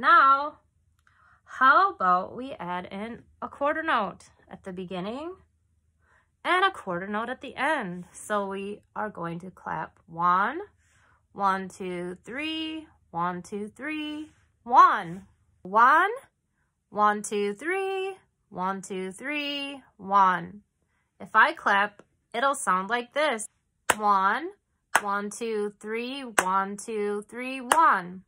Now, how about we add in a quarter note at the beginning and a quarter note at the end. So we are going to clap one, one, two, three, one, two, three, one, one, one, two, three, one, two, three, one. If I clap, it'll sound like this. One, one, two, three, one, two, three, one.